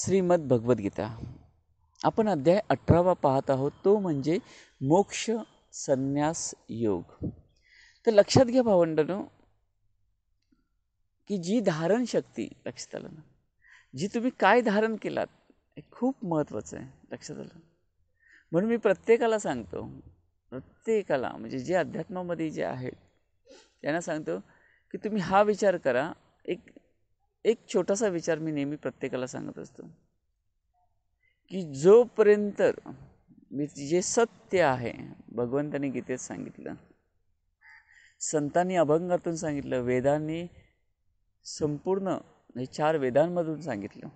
श्रीमद भगवद्गीता आपण अध्याय अठरावा पाहत आहोत तो म्हणजे मोक्ष संन्यास योग तर लक्षात घ्या भावंडनो की जी धारण शक्ती लक्षात आलं ना जी तुम्ही काय धारण केलात हे खूप महत्त्वाचं आहे लक्षात आलं म्हणून मी प्रत्येकाला सांगतो प्रत्येकाला म्हणजे जे अध्यात्मामध्ये जे आहेत त्यांना सांगतो की तुम्ही हा विचार करा एक एक छोटासा विचार मी नेहमी प्रत्येकाला सांगत असतो की जोपर्यंत मी जे सत्य आहे भगवंताने गीतेत सांगितलं संतांनी अभंगातून सांगितलं वेदांनी संपूर्ण हे चार वेदांमधून सांगितलं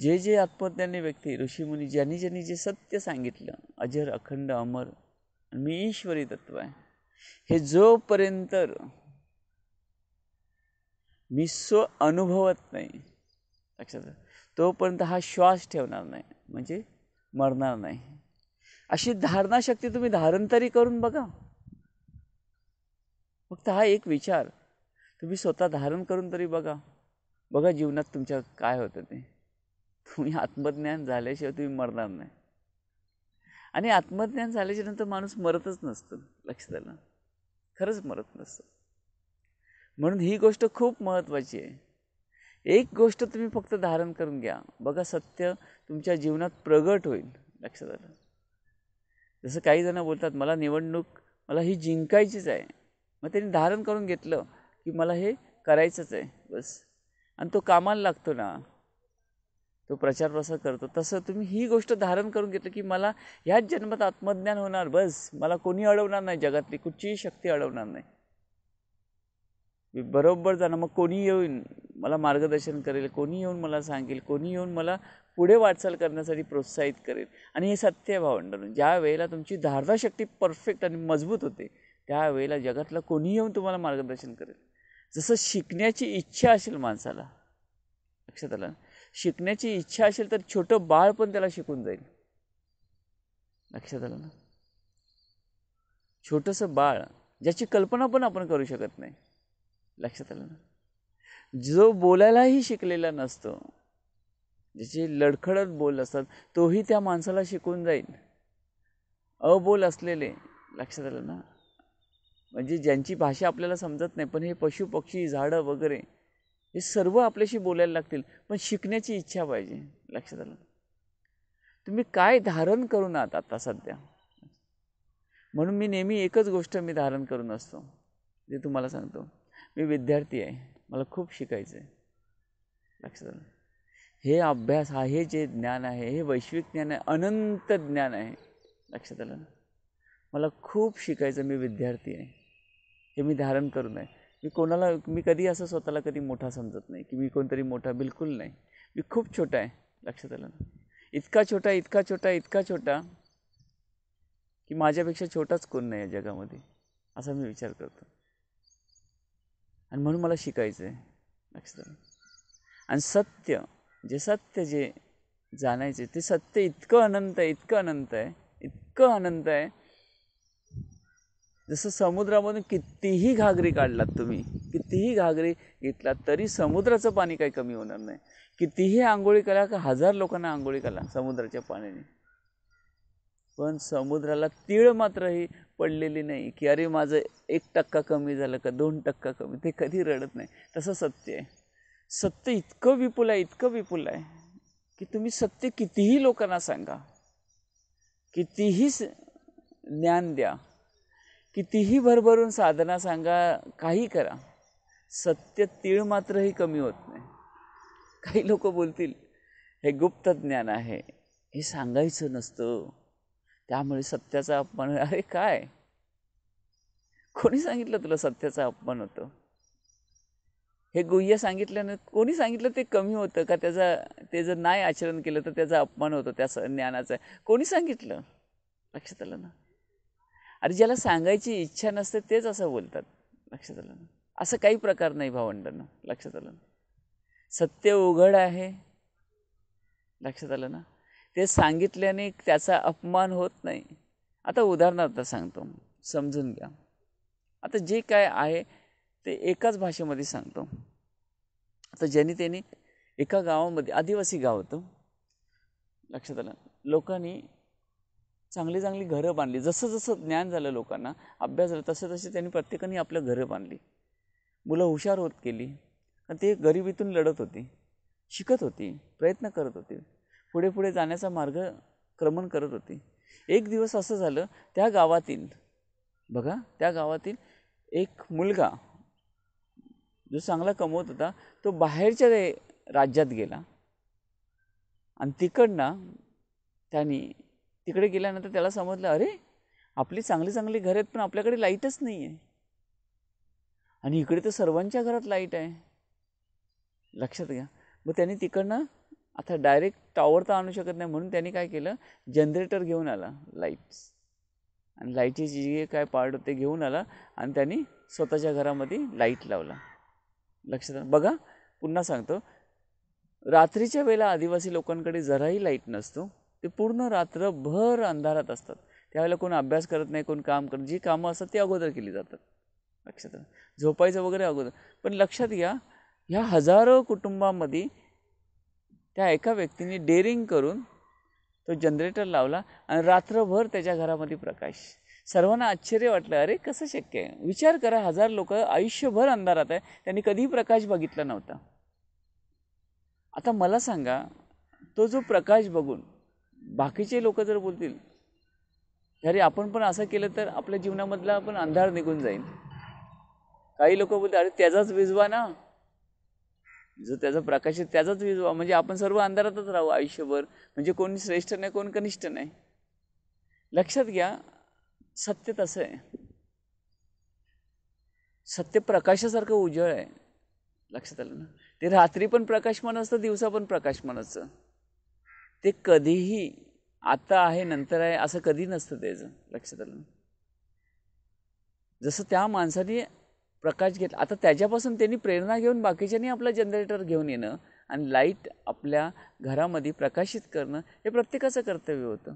जे जे आत्मज्ञानी व्यक्ती ऋषीमुनी ज्यांनी ज्यांनी जे सत्य सांगितलं अजर अखंड अमर मी ईश्वरी तत्व आहे हे जोपर्यंत मी स्व अनुभवत नाही लक्षात तोपर्यंत हा श्वास ठेवणार नाही म्हणजे मरणार नाही अशी धारणाशक्ती तुम्ही धारण तरी करून बघा फक्त हा एक विचार तुम्ही स्वतः धारण करून तरी बघा बघा जीवनात तुमच्या काय होतं ते तुम्ही आत्मज्ञान झाल्याशिवाय तुम्ही मरणार नाही आणि आत्मज्ञान झाल्याच्यानंतर माणूस मरतच नसतो लक्षात आलं खरंच मरत नसतं म्हणून ही गोष्ट खूप महत्त्वाची आहे एक गोष्ट तुम्ही फक्त धारण करून घ्या बघा सत्य तुमच्या जीवनात प्रगट होईल लक्षात आलं जसं काही जण बोलतात मला निवडणूक मला ही जिंकायचीच आहे मग त्यांनी धारण करून घेतलं की मला हे करायचंच आहे बस आणि तो कामाला लागतो ना तो प्रचार प्रसार करतो तसं तुम्ही ही गोष्ट धारण करून घेतलं की मला ह्याच जन्मात आत्मज्ञान होणार बस मला कोणी अडवणार नाही जगातली कुठचीही शक्ती अडवणार नाही बरोबर जाणं मग कोणी येऊन मला मार्गदर्शन करेल कोणी येऊन मला सांगेल कोणी येऊन मला पुढे वाटचाल करण्यासाठी प्रोत्साहित करेल आणि हे सत्य आहे ज्या वेळेला तुमची धारदार शक्ती परफेक्ट आणि मजबूत होते त्यावेळेला जगातला कोणी येऊन तुम्हाला मार्गदर्शन करेल जसं शिकण्याची इच्छा असेल माणसाला लक्षात आलं शिकण्याची इच्छा असेल तर छोटं बाळ पण त्याला शिकून जाईल लक्षात आलं ना छोटंसं बाळ ज्याची कल्पना पण आपण करू शकत नाही लक्षात आलं ना जो बोलायलाही शिकलेला नसतो ज्याचे लडखडत बोल असतात तोही त्या माणसाला शिकून जाईल अबोल असलेले लक्षात आलं ना म्हणजे ज्यांची भाषा आपल्याला समजत नाही पण हे पशु पक्षी झाडं वगैरे हे सर्व आपल्याशी बोलायला लागतील पण शिकण्याची इच्छा पाहिजे लक्षात आलं तुम्ही काय धारण करून आहात आता सध्या म्हणून मी नेहमी एकच गोष्ट मी धारण करून असतो जे तुम्हाला सांगतो मी विद्यार्थी आहे मला खूप शिकायचं आहे लक्षात आलं हे अभ्यास हा हे जे ज्ञान आहे हे वैश्विक ज्ञान आहे अनंत ज्ञान आहे लक्षात आलं ना मला खूप शिकायचं मी विद्यार्थी आहे हे मी धारण करून आहे मी कोणाला मी कधी असं स्वतःला कधी मोठा समजत नाही की मी कोणतरी मोठा बिलकुल नाही मी खूप छोटा आहे लक्षात आलं ना इतका छोटा इतका छोटा इतका छोटा की माझ्यापेक्षा छोटाच कोण नाही या जगामध्ये असा मी विचार करतो आणि म्हणून मला शिकायचं आहे आणि सत्य जे सत्य जे जाणायचे ते सत्य इतकं अनंत आहे इतकं अनंत आहे इतकं अनंत आहे जसं समुद्रामधून कितीही घागरी काढलात तुम्ही कितीही घागरी घेतलात तरी समुद्राचं पाणी काही कमी होणार नाही कितीही आंघोळी करा का हजार लोकांना आंघोळी करा समुद्राच्या पाण्याने पण समुद्राला तीळ ही पडलेली नाही की अरे माझं एक टक्का कमी झालं का दोन टक्का कमी ते कधी रडत नाही तसं सत्य आहे सत्य इतकं विपुल आहे इतकं विपुल आहे की तुम्ही सत्य कितीही लोकांना सांगा कितीही ज्ञान द्या कितीही भरभरून साधना सांगा काही करा सत्य तीळ मात्रही कमी होत नाही काही लोक बोलतील हे गुप्त ज्ञान आहे हे सांगायचं नसतं त्यामुळे सत्याचा अपमान अरे काय कोणी सांगितलं तुला सत्याचा अपमान होतं हे गुह्य सांगितल्यानं कोणी सांगितलं ते कमी होतं का त्याचा ते जर नाही आचरण केलं तर त्याचा अपमान होतो त्या ज्ञानाचा कोणी सांगितलं लक्षात आलं ना अरे ज्याला सांगायची इच्छा नसते तेच असं बोलतात लक्षात आलं ना असं काही प्रकार नाही भावंडांना लक्षात आलं ना सत्य उघड आहे लक्षात आलं ना ते सांगितल्याने त्याचा अपमान होत नाही आता उदाहरणार्थ सांगतो समजून घ्या आता जे काय आहे ते एकाच भाषेमध्ये सांगतो आता ज्यांनी त्यांनी एका गावामध्ये आदिवासी गाव होतं लक्षात आलं लोकांनी चांगली चांगली घरं बांधली जसं जसं ज्ञान झालं लोकांना अभ्यास झाला तसं तसे त्यांनी प्रत्येकाने आपलं घरं बांधली मुलं हुशार होत गेली आणि ते गरिबीतून लढत होती शिकत होती प्रयत्न करत होती पुढे पुढे जाण्याचा मार्ग क्रमण करत होती एक दिवस असं झालं त्या गावातील बघा त्या गावातील एक मुलगा जो चांगला कमवत होता तो बाहेरच्या राज्यात गेला आणि तिकडनं त्यांनी तिकडे गेल्यानंतर त्याला समजलं अरे आपली चांगली चांगली घर आहेत पण आपल्याकडे लाईटच नाही आहे आणि इकडे तर सर्वांच्या घरात लाईट आहे लक्षात घ्या मग त्यांनी तिकडनं आता डायरेक्ट टॉवर तर आणू शकत नाही म्हणून त्यांनी काय केलं जनरेटर घेऊन आला लाईट्स आणि लाईटचे जे काय पार्ट होते घेऊन आला आणि त्यांनी स्वतःच्या घरामध्ये लाईट लावला लक्षात बघा पुन्हा सांगतो रात्रीच्या वेळेला आदिवासी लोकांकडे जराही लाईट नसतो ते पूर्ण रात्रभर अंधारात असतात त्यावेळेला कोण अभ्यास करत नाही कोण काम करत जी कामं असतात ती अगोदर केली जातात लक्षात झोपायचं वगैरे अगोदर पण लक्षात घ्या ह्या हजारो कुटुंबामध्ये त्या एका व्यक्तीने डेअरिंग करून तो जनरेटर लावला आणि रात्रभर त्याच्या घरामध्ये प्रकाश सर्वांना आश्चर्य वाटलं अरे कसं शक्य आहे विचार करा हजार लोक आयुष्यभर अंधारात आहे त्यांनी कधीही प्रकाश बघितला नव्हता आता मला सांगा तो जो प्रकाश बघून बाकीचे लोक जर बोलतील अरे आपण पण असं केलं तर आपल्या जीवनामधला पण अंधार निघून जाईल काही लोक बोलतात अरे त्याचाच विजवा ना जो त्याचा प्रकाश आहे त्याचाच वीज म्हणजे आपण सर्व अंधारातच राहू आयुष्यभर म्हणजे कोणी श्रेष्ठ नाही कोण कनिष्ठ नाही लक्षात घ्या सत्य तसं आहे सत्य प्रकाशासारखं उजळ आहे लक्षात आलं ना ते रात्री पण प्रकाशमान असतं दिवसा पण प्रकाशमान असतं ते कधीही आता आहे नंतर आहे असं कधी नसतं त्याचं लक्षात आलं जसं त्या माणसाने प्रकाश घेतला आता त्याच्यापासून त्यांनी प्रेरणा घेऊन बाकीच्यांनी आपला जनरेटर घेऊन येणं आणि लाईट आपल्या घरामध्ये प्रकाशित करणं हे प्रत्येकाचं कर्तव्य होतं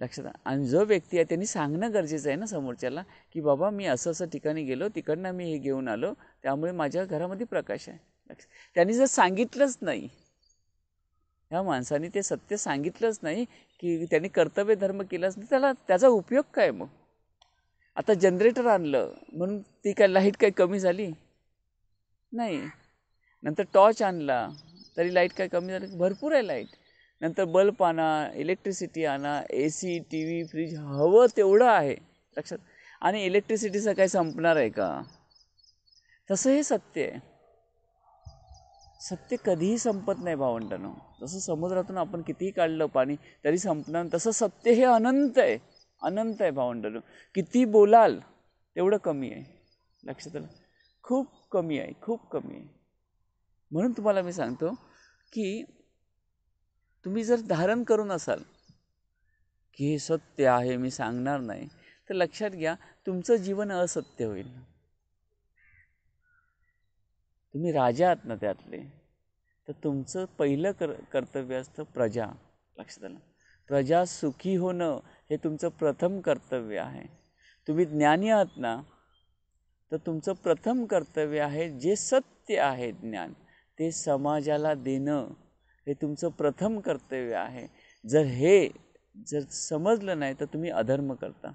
लक्षात आणि जो व्यक्ती आहे त्यांनी सांगणं गरजेचं आहे ना समोरच्याला की बाबा मी असं असं ठिकाणी गेलो तिकडनं मी हे घेऊन आलो त्यामुळे माझ्या घरामध्ये प्रकाश आहे लक्ष त्यांनी जर सांगितलंच नाही ह्या माणसाने ते सत्य सांगितलंच नाही की त्यांनी कर्तव्य धर्म केलाच नाही त्याला त्याचा उपयोग काय मग आता जनरेटर आणलं म्हणून ती काय लाईट काय कमी झाली नाही नंतर टॉर्च आणला तरी लाईट काय कमी झाली भरपूर आहे लाईट नंतर बल्ब आणा इलेक्ट्रिसिटी आणा A C T V fridge हवं तेवढं आहे लक्षात आणि इलेक्ट्रिसिटीचं काय संपणार आहे का तसं हे सत्य आहे सत्य कधीही संपत नाही भावंडानं जसं समुद्रातून आपण कितीही काढलं पाणी तरी संपणार तसं सत्य हे अनंत आहे अनंत आहे भावंड किती बोलाल तेवढं कमी आहे लक्षात आलं खूप कमी आहे खूप कमी आहे म्हणून तुम्हाला मी सांगतो की तुम्ही जर धारण करून असाल की हे सत्य आहे मी सांगणार नाही तर लक्षात घ्या तुमचं जीवन असत्य होईल तुम्ही राजा आहात ना त्यातले तर तुमचं पहिलं कर कर्तव्य असतं प्रजा लक्षात आलं प्रजा सुखी होणं हे तुमचं प्रथम कर्तव्य आहे तुम्ही ज्ञानी आहात ना तर तुमचं प्रथम कर्तव्य आहे जे सत्य आहे ज्ञान ते समाजाला देणं हे तुमचं प्रथम कर्तव्य आहे जर हे जर समजलं नाही तर तुम्ही अधर्म करता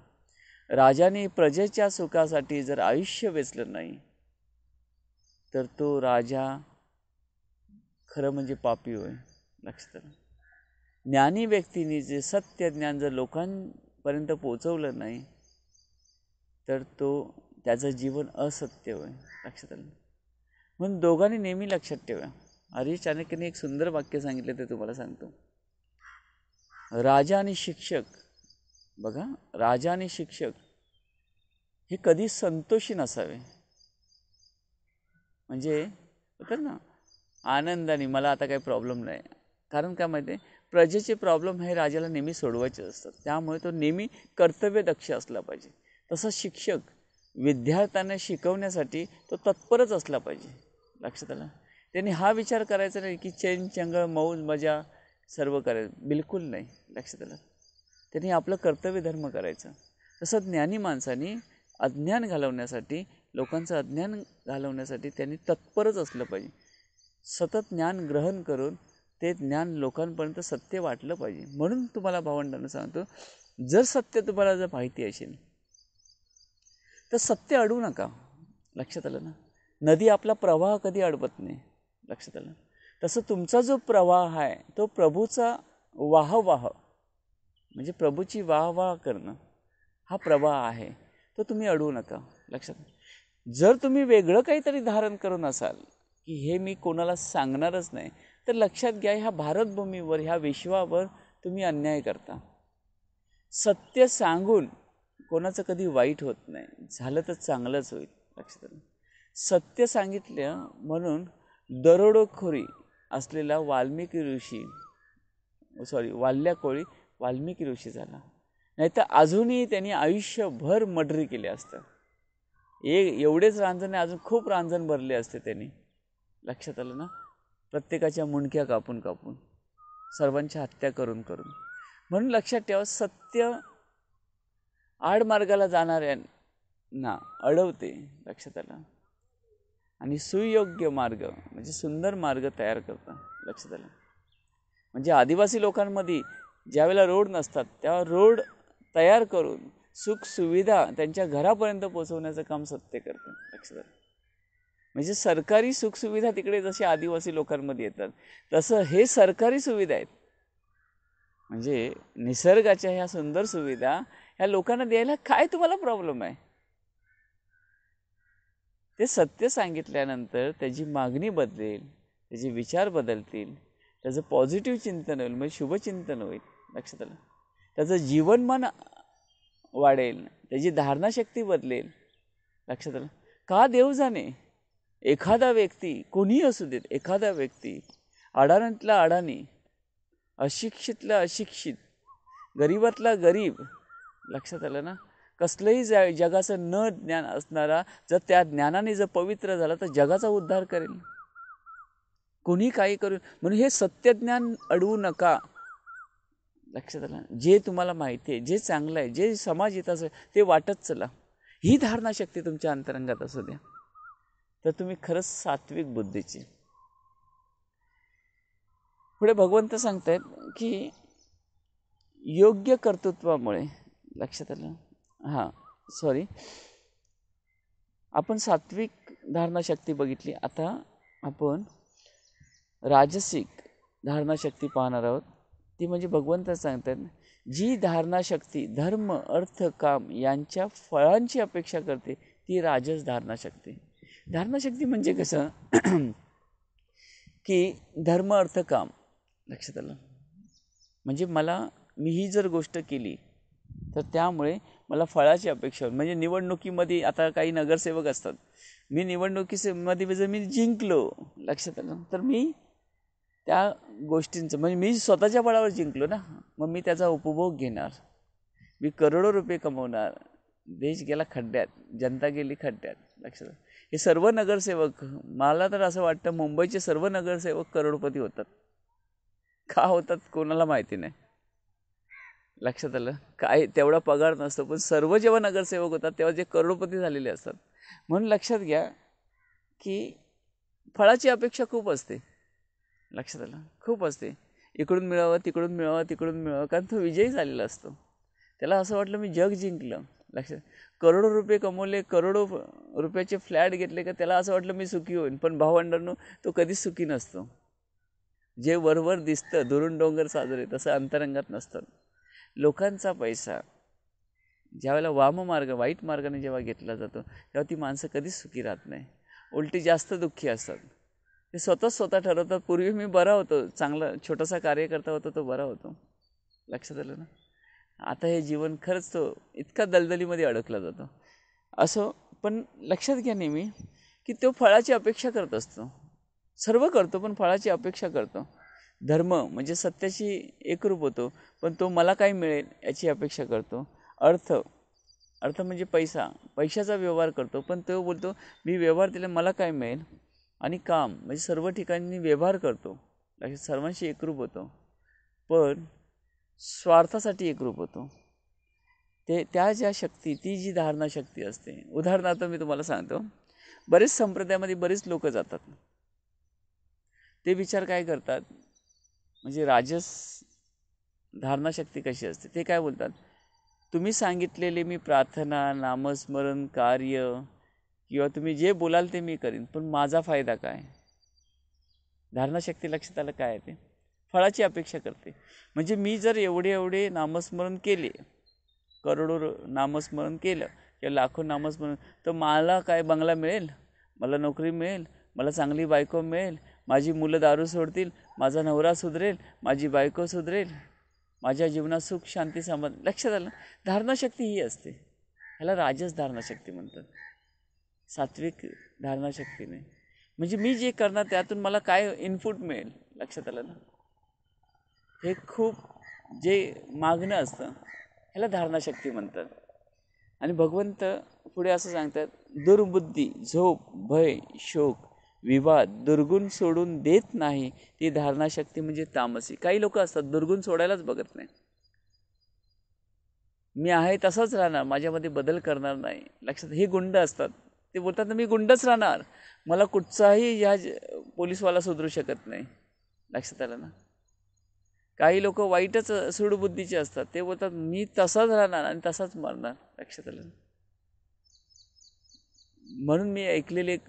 राजाने प्रजेच्या सुखासाठी जर आयुष्य वेचलं नाही तर तो राजा खरं म्हणजे पापी होय लक्षात ज्ञानी व्यक्तीने जे सत्य ज्ञान जर लोकांपर्यंत पोचवलं नाही तर तो त्याचं जीवन असत्य होय लक्षात आलं म्हणून दोघांनी नेहमी लक्षात ठेवा हरीश चाणक्यने एक सुंदर वाक्य सांगितलं ते तुम्हाला सांगतो राजा आणि शिक्षक बघा राजा आणि शिक्षक हे कधी संतोषी नसावे म्हणजे होतं ना आनंदाने मला आता काही प्रॉब्लेम नाही कारण काय माहिती आहे प्रजेचे प्रॉब्लेम हे राजाला नेहमी सोडवायचे असतात त्यामुळे तो नेहमी कर्तव्यदक्ष असला पाहिजे तसा शिक्षक विद्यार्थ्यांना शिकवण्यासाठी तो तत्परच असला पाहिजे लक्षात आलं त्यांनी हा विचार करायचा नाही की चैन चंगळ मौज मजा सर्व करायचं बिलकुल नाही लक्षात आलं त्यांनी आपलं कर्तव्य धर्म करायचं तसं ज्ञानी माणसाने अज्ञान घालवण्यासाठी लोकांचं अज्ञान घालवण्यासाठी त्यांनी तत्परच असलं पाहिजे सतत ज्ञान ग्रहण करून ते ज्ञान लोकांपर्यंत सत्य वाटलं पाहिजे म्हणून तुम्हाला भावंडांना सांगतो जर सत्य तुम्हाला जर माहिती असेल तर सत्य अडवू नका लक्षात आलं ना नदी आपला प्रवाह कधी अडवत नाही लक्षात आलं तसं तुमचा जो प्रवाह आहे तो प्रभूचा वाहवाह म्हणजे प्रभूची वाहवाह करणं हा प्रवाह आहे तो तुम्ही अडवू नका लक्षात जर तुम्ही वेगळं काहीतरी धारण करून असाल की हे मी कोणाला सांगणारच नाही तर लक्षात घ्या ह्या भारतभूमीवर ह्या विश्वावर तुम्ही अन्याय करता सत्य सांगून कोणाचं कधी वाईट होत नाही झालं तर चांगलंच होईल लक्षात आलं सत्य सांगितलं म्हणून दरोडोखोरी असलेला वाल्मिकी ऋषी सॉरी वाल्ल्या कोळी वाल्मिकी ऋषी झाला नाहीतर अजूनही त्यांनी आयुष्यभर मडरी केली असतं एक एवढेच रांजण अजून खूप रांजण भरले असते त्यांनी लक्षात आलं ना प्रत्येकाच्या मुंडक्या कापून कापून सर्वांच्या हत्या करून करून म्हणून लक्षात ठेवा सत्य आडमार्गाला जाणाऱ्यांना अडवते लक्षात आलं आणि सुयोग्य मार्ग म्हणजे सुंदर मार्ग तयार करतात लक्षात आलं म्हणजे आदिवासी लोकांमध्ये ज्यावेळेला रोड नसतात त्या रोड तयार करून सुखसुविधा त्यांच्या घरापर्यंत पोचवण्याचं काम सत्य करतं लक्षात आलं म्हणजे सरकारी सुखसुविधा तिकडे जसे आदिवासी लोकांमध्ये येतात तसं हे सरकारी सुविधा आहेत म्हणजे निसर्गाच्या ह्या सुंदर सुविधा ह्या लोकांना द्यायला काय तुम्हाला प्रॉब्लेम आहे ते सत्य सांगितल्यानंतर त्याची मागणी बदलेल त्याचे विचार बदलतील त्याचं पॉझिटिव्ह चिंतन होईल म्हणजे शुभचिंतन होईल लक्षात आलं त्याचं जीवनमान वाढेल त्याची धारणाशक्ती बदलेल लक्षात आलं का देव जाणे एखादा व्यक्ती कोणी असू देत एखादा व्यक्ती अडाण्यातला अडाणी अशिक्षितला अशिक्षित गरीबातला गरीब लक्षात आलं ना कसलंही ज जगाचं न ज्ञान असणारा जर त्या ज्ञानाने जर पवित्र झाला तर जगाचा उद्धार करेल कोणी काही करू म्हणून हे सत्यज्ञान अडवू नका लक्षात आलं जे तुम्हाला माहिती आहे जे चांगलं आहे जे समाज असेल ते वाटत चला ही धारणा तुमच्या अंतरंगात असू द्या तर तुम्ही खरंच सात्विक बुद्धीचे पुढे भगवंत सांगतायत की योग्य कर्तृत्वामुळे लक्षात आलं हां सॉरी आपण सात्विक धारणाशक्ती बघितली आता आपण राजसिक धारणाशक्ती पाहणार आहोत ती म्हणजे भगवंत सांगतात जी धारणाशक्ती धर्म अर्थ काम यांच्या फळांची अपेक्षा करते ती राजस धारणाशक्ती धर्मशक्ती म्हणजे कसं की धर्म अर्थ काम लक्षात आलं म्हणजे मला मी ही जर गोष्ट केली तर त्यामुळे मला फळाची अपेक्षा म्हणजे निवडणुकीमध्ये आता काही नगरसेवक असतात मी निवडणुकीमध्ये जर मी जिंकलो लक्षात आलं तर मी त्या गोष्टींचं म्हणजे मी स्वतःच्या बळावर जिंकलो ना मग मी त्याचा उपभोग घेणार मी करोडो रुपये कमवणार देश गेला खड्ड्यात जनता गेली खड्ड्यात लक्षात हे सर्व नगरसेवक मला तर असं वाटतं मुंबईचे सर्व नगरसेवक करोडपती होतात का होतात कोणाला माहिती नाही लक्षात आलं काय तेवढा पगार नसतो पण सर्व जेव्हा नगरसेवक होतात तेव्हा जे करोडपती झालेले असतात म्हणून लक्षात घ्या की फळाची अपेक्षा खूप असते लक्षात आलं खूप असते इकडून मिळावं तिकडून मिळावं तिकडून मिळावं कारण तो विजयी झालेला असतो त्याला असं वाटलं मी जग जिंकलं लक्षात करोडो रुपये कमवले करोडो रुपयाचे फ्लॅट घेतले का त्याला असं वाटलं मी सुखी होईन पण भावंडांनो तो कधीच सुखी नसतो जे वरवर दिसतं दुरून डोंगर साजरे तसं अंतरंगात नसतं लोकांचा पैसा ज्यावेळेला वाममार्ग वाईट मार्गाने जेव्हा घेतला जातो तेव्हा ती माणसं कधीच सुखी राहत नाही उलटी जास्त दुःखी असतात ते स्वतःच स्वतः ठरवतात पूर्वी मी बरा होतो चांगला छोटासा कार्यकर्ता होता तो बरा होतो लक्षात आलं ना आता हे जीवन खरंच तो इतका दलदलीमध्ये अडकला जातो असं पण लक्षात घ्या नेहमी की तो फळाची अपेक्षा करत असतो सर्व करतो पण फळाची अपेक्षा करतो धर्म म्हणजे सत्याशी एकरूप होतो पण तो मला काय मिळेल याची अपेक्षा करतो अर्थ अर्थ म्हणजे पैसा पैशाचा व्यवहार करतो पण तो बोलतो मी व्यवहार दिला मला काय मिळेल आणि काम म्हणजे सर्व ठिकाणी व्यवहार करतो सर्वांशी एकरूप होतो पण स्वार्थासाठी एक रूप होतो ते त्या ज्या शक्ती ती जी धारणाशक्ती असते उदाहरणार्थ मी तुम्हाला सांगतो बरेच संप्रदायामध्ये बरेच लोक जातात ते विचार काय करतात म्हणजे राजस धारणाशक्ती कशी असते ते काय बोलतात तुम्ही सांगितलेले मी प्रार्थना नामस्मरण कार्य किंवा तुम्ही जे बोलाल ते मी करीन पण माझा फायदा काय धारणाशक्ती लक्षात आलं काय ते फळाची अपेक्षा करते म्हणजे मी जर एवढे एवढे नामस्मरण केले करोडो नामस्मरण केलं किंवा लाखो नामस्मरण तर मला काय बंगला मिळेल मला नोकरी मिळेल मला चांगली बायको मिळेल माझी मुलं दारू सोडतील माझा नवरा सुधरेल माझी बायको सुधरेल माझ्या जीवनात सुख शांती संबंध लक्षात आलं धारणाशक्ती ही असते ह्याला राजस धारणाशक्ती म्हणतात सात्विक धारणाशक्तीने म्हणजे मी जे करणार त्यातून मला काय इनपुट मिळेल लक्षात आलं ना हे खूप जे मागणं असतं ह्याला धारणाशक्ती म्हणतात आणि भगवंत पुढे असं सांगतात दुर्बुद्धी झोप भय शोक विवाद दुर्गुण सोडून देत नाही ती धारणाशक्ती म्हणजे तामसी काही लोक असतात दुर्गुण सोडायलाच बघत नाही मी आहे तसाच राहणार माझ्यामध्ये बदल करणार नाही लक्षात हे गुंड असतात ते बोलतात ना मी गुंडच राहणार मला कुठचाही ह्या पोलिसवाला सुधरू शकत नाही लक्षात आलं ना काही लोक वाईटच सुडबुद्धीचे असतात ते बोलतात मी तसाच राहणार आणि तसाच मरणार लक्षात आलं म्हणून मी ऐकलेले एक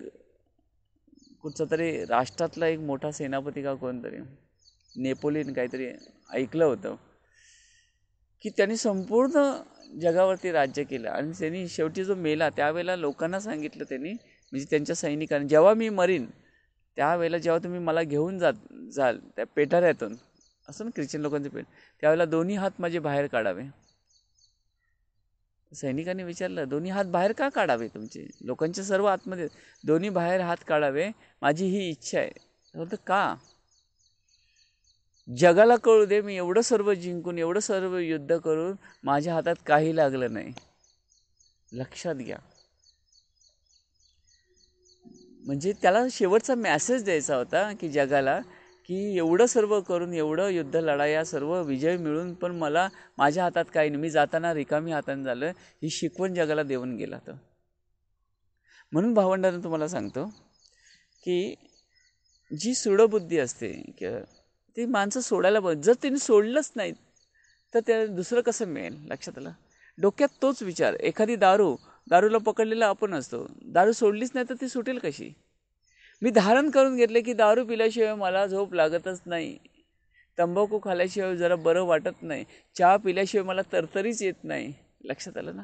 कुठचा तरी राष्ट्रातला एक मोठा सेनापती का कोणतरी नेपोलियन काहीतरी ऐकलं होतं की त्यांनी संपूर्ण जगावरती राज्य केलं आणि त्यांनी शेवटी जो मेला त्यावेळेला लोकांना सांगितलं त्यांनी म्हणजे त्यांच्या सैनिकांनी जेव्हा मी मरीन त्यावेळेला जेव्हा तुम्ही मला घेऊन जात जाल त्या पेटाऱ्यातून असं ना ख्रिश्चन लोकांचे पेंट त्यावेळेला दोन्ही हात माझे बाहेर काढावे सैनिकांनी विचारलं दोन्ही हात बाहेर का काढावे तुमचे लोकांचे सर्व आतमध्ये दोन्ही बाहेर हात काढावे माझी ही इच्छा आहे होतं का जगाला कळू दे मी एवढं सर्व जिंकून एवढं सर्व युद्ध करून माझ्या हातात काही लागलं नाही लक्षात घ्या म्हणजे त्याला शेवटचा मॅसेज द्यायचा होता की जगाला की एवढं सर्व करून एवढं युद्ध लढाया सर्व विजय मिळून पण मला माझ्या हातात काही नाही मी जाताना रिकामी हातानं झालं ही शिकवण जगाला देऊन गेला तर म्हणून भावंडानं तुम्हाला सांगतो की जी सुडबुद्धी असते ती माणसं सोडायला पाहिजे जर तिने सोडलंच नाही तर त्या दुसरं कसं मिळेल लक्षात आलं डोक्यात तोच विचार एखादी दारू दारूला पकडलेला आपण असतो दारू सोडलीच नाही तर ती सुटेल कशी मी धारण करून घेतले की दारू पिल्याशिवाय मला झोप लागतच नाही तंबाखू खाल्याशिवाय जरा बरं वाटत नाही चहा पिल्याशिवाय मला तरतरीच येत नाही लक्षात आलं ना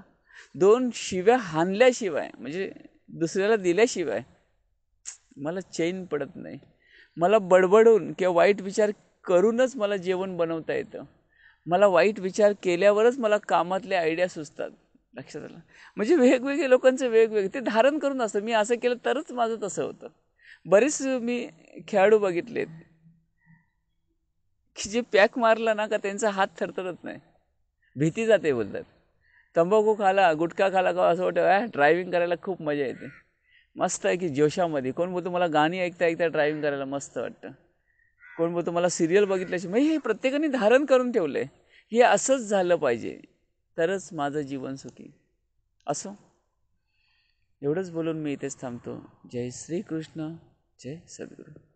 दोन शिव्या हानल्याशिवाय म्हणजे दुसऱ्याला दिल्याशिवाय मला चैन पडत नाही मला बडबडून किंवा वाईट विचार करूनच मला जेवण बनवता येतं मला वाईट विचार केल्यावरच मला कामातले आयडिया सुचतात लक्षात आलं म्हणजे वेगवेगळे लोकांचं वेगवेगळे ते धारण करून असतं मी असं केलं तरच माझं तसं होतं बरेच मी खेळाडू बघितलेत की जे पॅक मारला ना का त्यांचा हात थरथरत नाही भीती जाते बोलतात तंबाखू खाला गुटखा खाला का असं वाटतं ॲ ड्रायव्हिंग करायला खूप मजा येते मस्त आहे की जोशामध्ये कोण बोलतो मला गाणी ऐकता ऐकता ड्रायव्हिंग करायला मस्त वाटतं कोण बोलतो मला सिरियल बघितल्याशी म्हणजे हे प्रत्येकाने धारण करून ठेवलं हे असंच झालं पाहिजे तरच माझं जीवन सुखी असो एवढंच बोलून मी इथेच थांबतो जय श्रीकृष्ण जय सद्गुरू